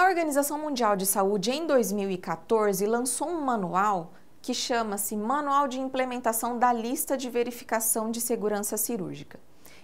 A Organização Mundial de Saúde, em 2014, lançou um manual que chama-se Manual de Implementação da Lista de Verificação de Segurança Cirúrgica.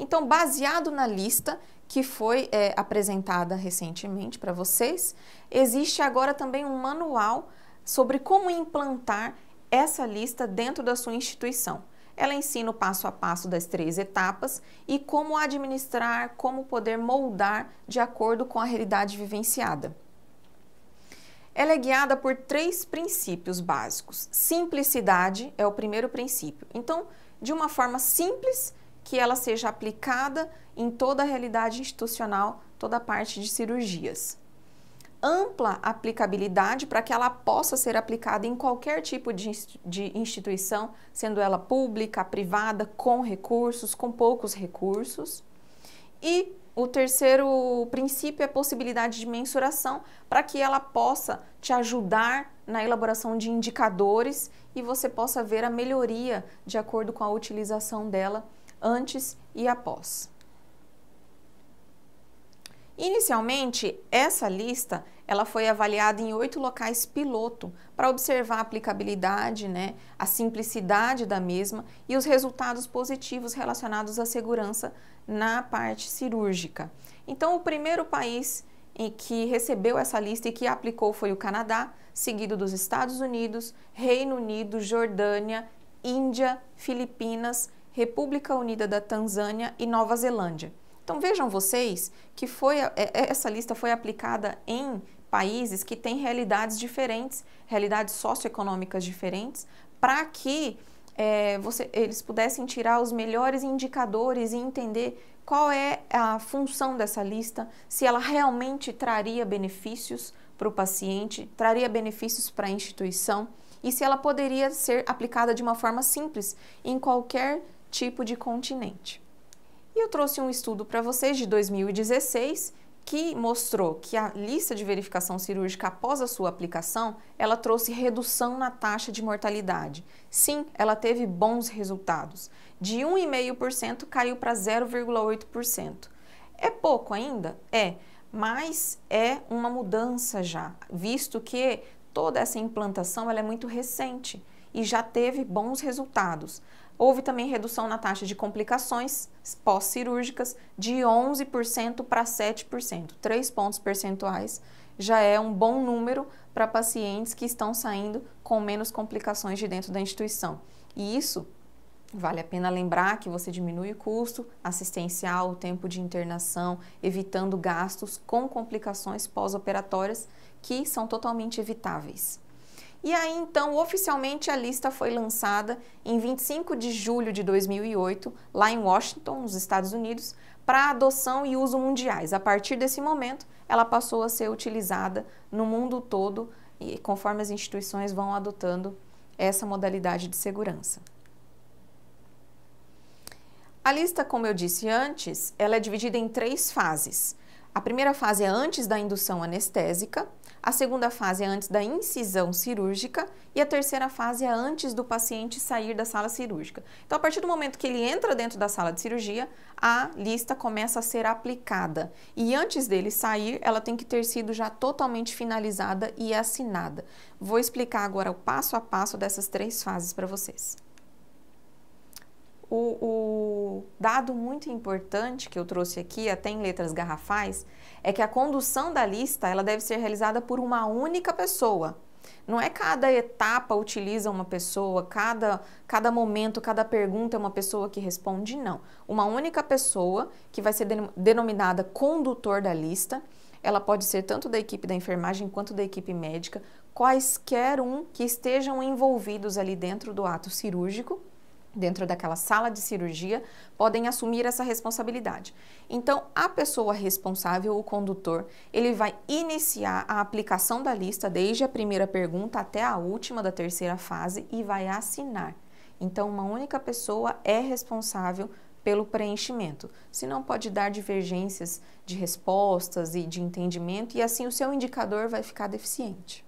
Então, baseado na lista que foi é, apresentada recentemente para vocês, existe agora também um manual sobre como implantar essa lista dentro da sua instituição. Ela ensina o passo a passo das três etapas e como administrar, como poder moldar de acordo com a realidade vivenciada. Ela é guiada por três princípios básicos. Simplicidade é o primeiro princípio. Então, de uma forma simples, que ela seja aplicada em toda a realidade institucional, toda a parte de cirurgias ampla aplicabilidade para que ela possa ser aplicada em qualquer tipo de, de instituição, sendo ela pública, privada, com recursos, com poucos recursos. E o terceiro princípio é a possibilidade de mensuração para que ela possa te ajudar na elaboração de indicadores e você possa ver a melhoria de acordo com a utilização dela antes e após. Inicialmente, essa lista ela foi avaliada em oito locais piloto para observar a aplicabilidade, né, a simplicidade da mesma e os resultados positivos relacionados à segurança na parte cirúrgica. Então, o primeiro país em que recebeu essa lista e que aplicou foi o Canadá, seguido dos Estados Unidos, Reino Unido, Jordânia, Índia, Filipinas, República Unida da Tanzânia e Nova Zelândia. Então vejam vocês que foi, é, é, essa lista foi aplicada em países que têm realidades diferentes, realidades socioeconômicas diferentes, para que é, você, eles pudessem tirar os melhores indicadores e entender qual é a função dessa lista, se ela realmente traria benefícios para o paciente, traria benefícios para a instituição e se ela poderia ser aplicada de uma forma simples em qualquer tipo de continente eu trouxe um estudo para vocês de 2016 que mostrou que a lista de verificação cirúrgica após a sua aplicação, ela trouxe redução na taxa de mortalidade. Sim, ela teve bons resultados. De 1,5% caiu para 0,8%. É pouco ainda? É, mas é uma mudança já, visto que toda essa implantação ela é muito recente e já teve bons resultados. Houve também redução na taxa de complicações pós-cirúrgicas de 11% para 7%, Três pontos percentuais já é um bom número para pacientes que estão saindo com menos complicações de dentro da instituição. E isso Vale a pena lembrar que você diminui o custo assistencial, o tempo de internação, evitando gastos com complicações pós-operatórias que são totalmente evitáveis. E aí, então, oficialmente a lista foi lançada em 25 de julho de 2008, lá em Washington, nos Estados Unidos, para adoção e uso mundiais. A partir desse momento, ela passou a ser utilizada no mundo todo e conforme as instituições vão adotando essa modalidade de segurança. A lista, como eu disse antes, ela é dividida em três fases. A primeira fase é antes da indução anestésica, a segunda fase é antes da incisão cirúrgica e a terceira fase é antes do paciente sair da sala cirúrgica. Então, a partir do momento que ele entra dentro da sala de cirurgia, a lista começa a ser aplicada e antes dele sair, ela tem que ter sido já totalmente finalizada e assinada. Vou explicar agora o passo a passo dessas três fases para vocês o, o, dado muito importante que eu trouxe aqui, até em letras garrafais, é que a condução da lista ela deve ser realizada por uma única pessoa. Não é cada etapa utiliza uma pessoa, cada, cada momento, cada pergunta é uma pessoa que responde, não. Uma única pessoa que vai ser denominada condutor da lista, ela pode ser tanto da equipe da enfermagem quanto da equipe médica, quaisquer um que estejam envolvidos ali dentro do ato cirúrgico dentro daquela sala de cirurgia podem assumir essa responsabilidade. Então, a pessoa responsável, o condutor, ele vai iniciar a aplicação da lista desde a primeira pergunta até a última da terceira fase e vai assinar. Então, uma única pessoa é responsável pelo preenchimento, Se não pode dar divergências de respostas e de entendimento, e assim o seu indicador vai ficar deficiente.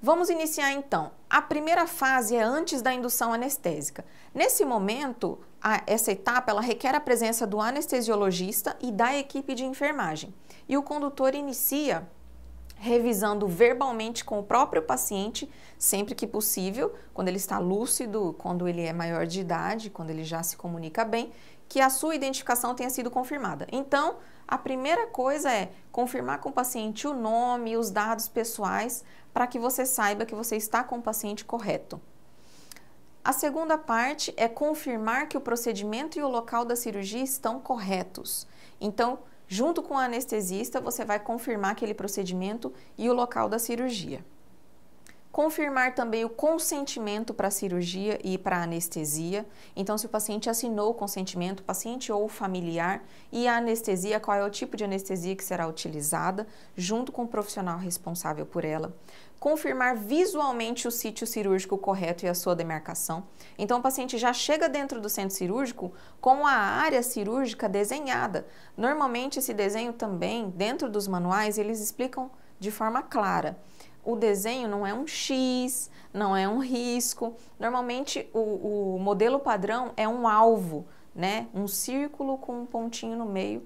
Vamos iniciar então. A primeira fase é antes da indução anestésica. Nesse momento, a, essa etapa ela requer a presença do anestesiologista e da equipe de enfermagem. E o condutor inicia revisando verbalmente com o próprio paciente, sempre que possível, quando ele está lúcido, quando ele é maior de idade, quando ele já se comunica bem, que a sua identificação tenha sido confirmada. Então, a primeira coisa é confirmar com o paciente o nome, os dados pessoais, para que você saiba que você está com o paciente correto. A segunda parte é confirmar que o procedimento e o local da cirurgia estão corretos. Então, junto com o anestesista, você vai confirmar aquele procedimento e o local da cirurgia. Confirmar também o consentimento para a cirurgia e para a anestesia. Então, se o paciente assinou o consentimento, paciente ou familiar, e a anestesia, qual é o tipo de anestesia que será utilizada, junto com o profissional responsável por ela confirmar visualmente o sítio cirúrgico correto e a sua demarcação. Então, o paciente já chega dentro do centro cirúrgico com a área cirúrgica desenhada. Normalmente, esse desenho também, dentro dos manuais, eles explicam de forma clara. O desenho não é um X, não é um risco. Normalmente, o, o modelo padrão é um alvo, né? Um círculo com um pontinho no meio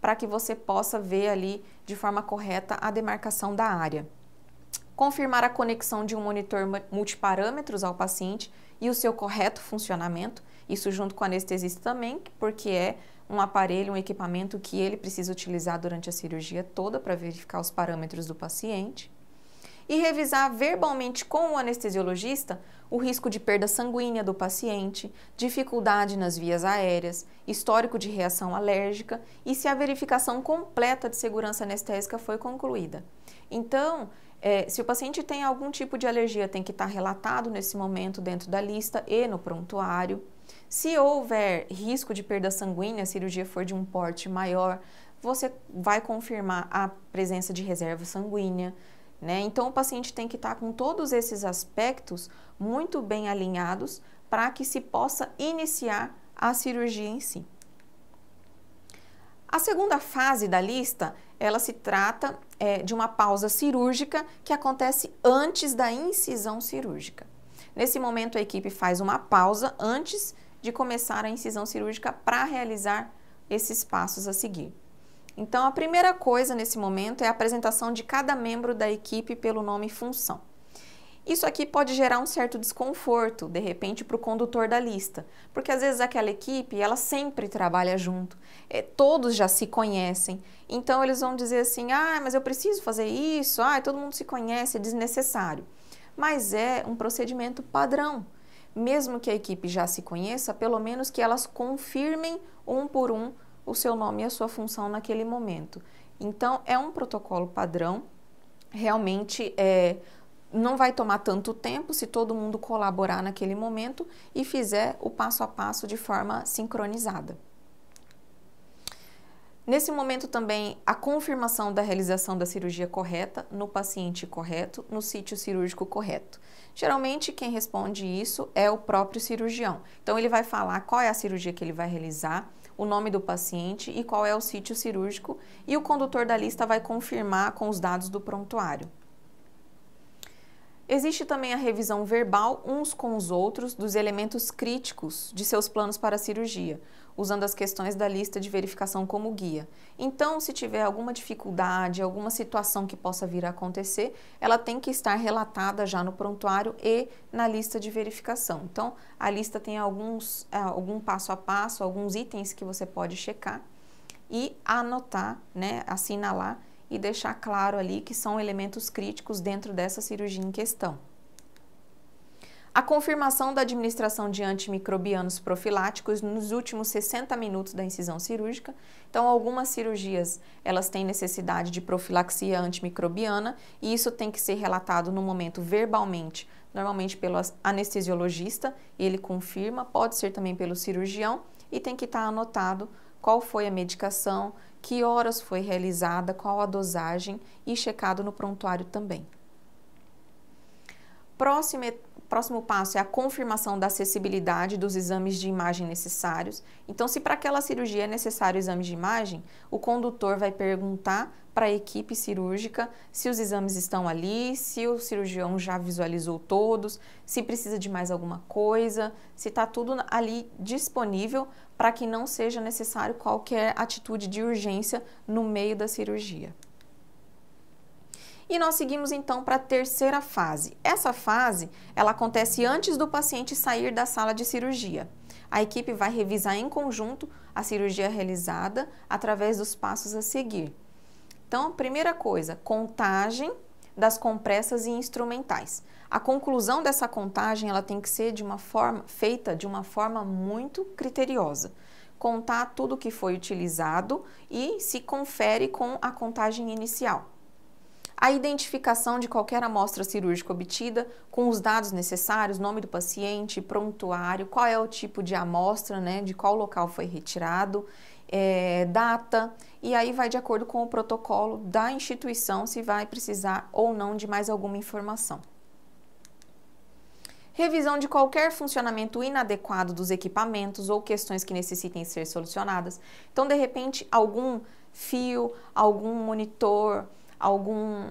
para que você possa ver ali de forma correta a demarcação da área confirmar a conexão de um monitor multiparâmetros ao paciente e o seu correto funcionamento, isso junto com o anestesista também, porque é um aparelho, um equipamento que ele precisa utilizar durante a cirurgia toda para verificar os parâmetros do paciente. E revisar verbalmente com o anestesiologista o risco de perda sanguínea do paciente, dificuldade nas vias aéreas, histórico de reação alérgica e se a verificação completa de segurança anestésica foi concluída. Então, é, se o paciente tem algum tipo de alergia, tem que estar relatado nesse momento dentro da lista e no prontuário. Se houver risco de perda sanguínea, a cirurgia for de um porte maior, você vai confirmar a presença de reserva sanguínea. Né? Então, o paciente tem que estar com todos esses aspectos muito bem alinhados para que se possa iniciar a cirurgia em si. A segunda fase da lista ela se trata é, de uma pausa cirúrgica que acontece antes da incisão cirúrgica. Nesse momento, a equipe faz uma pausa antes de começar a incisão cirúrgica para realizar esses passos a seguir. Então, a primeira coisa nesse momento é a apresentação de cada membro da equipe pelo nome e função. Isso aqui pode gerar um certo desconforto, de repente, para o condutor da lista, porque às vezes aquela equipe ela sempre trabalha junto, é, todos já se conhecem, então eles vão dizer assim: ah, mas eu preciso fazer isso, ah, todo mundo se conhece, é desnecessário. Mas é um procedimento padrão. Mesmo que a equipe já se conheça, pelo menos que elas confirmem um por um o seu nome e a sua função naquele momento. Então, é um protocolo padrão, realmente é não vai tomar tanto tempo se todo mundo colaborar naquele momento e fizer o passo a passo de forma sincronizada. Nesse momento também a confirmação da realização da cirurgia correta no paciente correto, no sítio cirúrgico correto. Geralmente quem responde isso é o próprio cirurgião. Então ele vai falar qual é a cirurgia que ele vai realizar, o nome do paciente e qual é o sítio cirúrgico e o condutor da lista vai confirmar com os dados do prontuário. Existe também a revisão verbal uns com os outros dos elementos críticos de seus planos para a cirurgia, usando as questões da lista de verificação como guia. Então, se tiver alguma dificuldade, alguma situação que possa vir a acontecer, ela tem que estar relatada já no prontuário e na lista de verificação. Então, a lista tem alguns, é, algum passo a passo, alguns itens que você pode checar e anotar, né, assinalar e deixar claro ali que são elementos críticos dentro dessa cirurgia em questão. A confirmação da administração de antimicrobianos profiláticos nos últimos 60 minutos da incisão cirúrgica. Então, algumas cirurgias, elas têm necessidade de profilaxia antimicrobiana e isso tem que ser relatado no momento verbalmente, normalmente pelo anestesiologista, ele confirma, pode ser também pelo cirurgião e tem que estar anotado qual foi a medicação, que horas foi realizada, qual a dosagem e checado no prontuário também. Próxima próximo passo é a confirmação da acessibilidade dos exames de imagem necessários. Então, se para aquela cirurgia é necessário exame de imagem, o condutor vai perguntar para a equipe cirúrgica se os exames estão ali, se o cirurgião já visualizou todos, se precisa de mais alguma coisa, se está tudo ali disponível para que não seja necessário qualquer atitude de urgência no meio da cirurgia. E nós seguimos então para a terceira fase. Essa fase, ela acontece antes do paciente sair da sala de cirurgia. A equipe vai revisar em conjunto a cirurgia realizada através dos passos a seguir. Então, primeira coisa, contagem das compressas e instrumentais. A conclusão dessa contagem, ela tem que ser de uma forma feita de uma forma muito criteriosa contar tudo o que foi utilizado e se confere com a contagem inicial a identificação de qualquer amostra cirúrgica obtida com os dados necessários, nome do paciente, prontuário, qual é o tipo de amostra, né, de qual local foi retirado, é, data, e aí vai de acordo com o protocolo da instituição se vai precisar ou não de mais alguma informação. Revisão de qualquer funcionamento inadequado dos equipamentos ou questões que necessitem ser solucionadas. Então, de repente, algum fio, algum monitor, algum,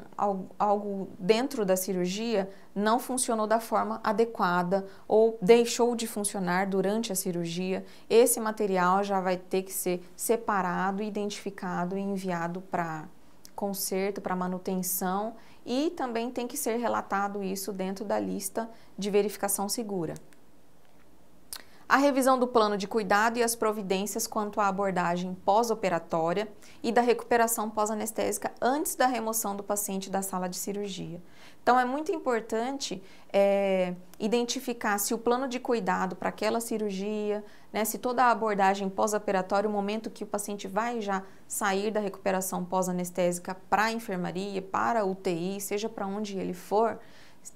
algo dentro da cirurgia não funcionou da forma adequada ou deixou de funcionar durante a cirurgia, esse material já vai ter que ser separado, identificado e enviado para conserto, para manutenção e também tem que ser relatado isso dentro da lista de verificação segura a revisão do plano de cuidado e as providências quanto à abordagem pós-operatória e da recuperação pós-anestésica antes da remoção do paciente da sala de cirurgia. Então, é muito importante é, identificar se o plano de cuidado para aquela cirurgia, né, se toda a abordagem pós-operatória, o momento que o paciente vai já sair da recuperação pós-anestésica para a enfermaria, para a UTI, seja para onde ele for,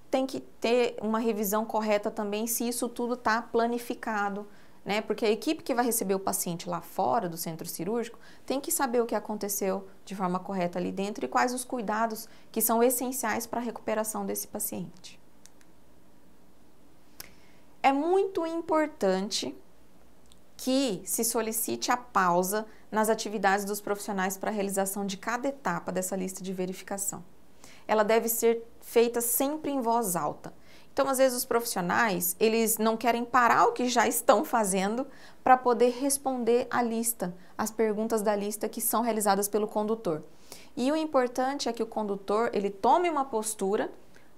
tem que ter uma revisão correta também se isso tudo está planificado, né? Porque a equipe que vai receber o paciente lá fora do centro cirúrgico tem que saber o que aconteceu de forma correta ali dentro e quais os cuidados que são essenciais para a recuperação desse paciente. É muito importante que se solicite a pausa nas atividades dos profissionais para a realização de cada etapa dessa lista de verificação ela deve ser feita sempre em voz alta. Então, às vezes os profissionais, eles não querem parar o que já estão fazendo para poder responder a lista, as perguntas da lista que são realizadas pelo condutor. E o importante é que o condutor, ele tome uma postura,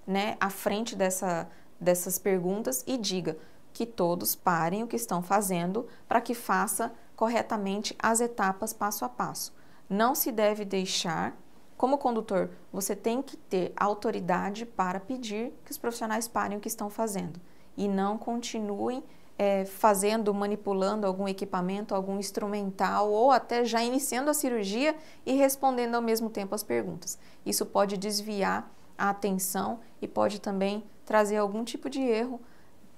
né, à frente dessa, dessas perguntas e diga que todos parem o que estão fazendo para que faça corretamente as etapas passo a passo. Não se deve deixar como condutor, você tem que ter autoridade para pedir que os profissionais parem o que estão fazendo e não continuem é, fazendo, manipulando algum equipamento, algum instrumental ou até já iniciando a cirurgia e respondendo ao mesmo tempo as perguntas. Isso pode desviar a atenção e pode também trazer algum tipo de erro,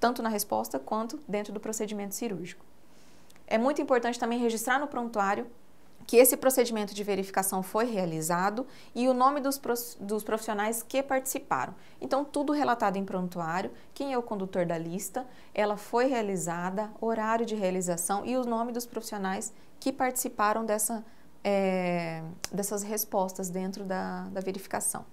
tanto na resposta quanto dentro do procedimento cirúrgico. É muito importante também registrar no prontuário que esse procedimento de verificação foi realizado e o nome dos, profissionais que participaram. Então, tudo relatado em prontuário, quem é o condutor da lista, ela foi realizada, horário de realização e o nome dos profissionais que participaram dessa, é, dessas respostas dentro da, da verificação.